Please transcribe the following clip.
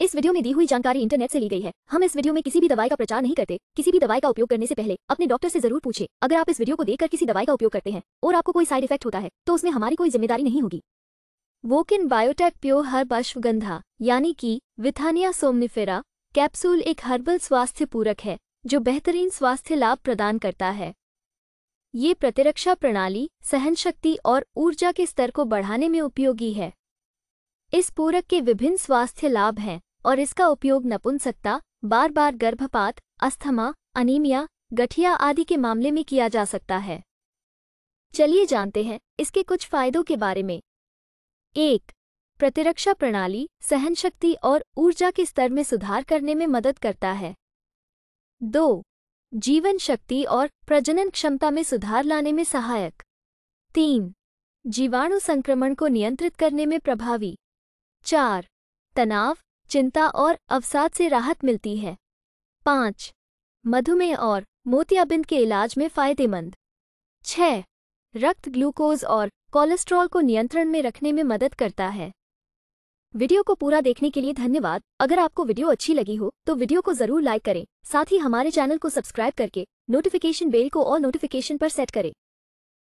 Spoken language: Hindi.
इस वीडियो में दी हुई जानकारी इंटरनेट से ली गई है हम इस वीडियो में किसी भी दवाई का प्रचार नहीं करते किसी भी दवाई का उपयोग करने से पहले अपने डॉक्टर से जरूर पूछे अगर आप इस वीडियो को देखकर किसी दवाई का उपयोग करते हैं और आपको कोई साइड इफेक्ट होता है तो उसमें हमारी कोई जिम्मेदारी नहीं होगी Vokin biotech pure herb ashwagandha यानी कि विथानिया सोमनिफेरा कैप्सूल एक हर्बल स्वास्थ्य पूरक है जो बेहतरीन स्वास्थ्य लाभ प्रदान करता है ये प्रतिरक्षा प्रणाली सहन शक्ति और ऊर्जा के स्तर को बढ़ाने में उपयोगी है इस पूरक के विभिन्न स्वास्थ्य लाभ हैं और इसका उपयोग नपुंसकता बार बार गर्भपात अस्थमा अनीमिया गठिया आदि के मामले में किया जा सकता है चलिए जानते हैं इसके कुछ फायदों के बारे में एक प्रतिरक्षा प्रणाली सहनशक्ति और ऊर्जा के स्तर में सुधार करने में मदद करता है दो जीवन शक्ति और प्रजनन क्षमता में सुधार लाने में सहायक तीन जीवाणु संक्रमण को नियंत्रित करने में प्रभावी चार तनाव चिंता और अवसाद से राहत मिलती है पाँच मधुमेह और मोतियाबिंद के इलाज में फ़ायदेमंद छः रक्त ग्लूकोज और कोलेस्ट्रॉल को नियंत्रण में रखने में मदद करता है वीडियो को पूरा देखने के लिए धन्यवाद अगर आपको वीडियो अच्छी लगी हो तो वीडियो को जरूर लाइक करें साथ ही हमारे चैनल को सब्सक्राइब करके नोटिफिकेशन बेल को और नोटिफिकेशन पर सेट करें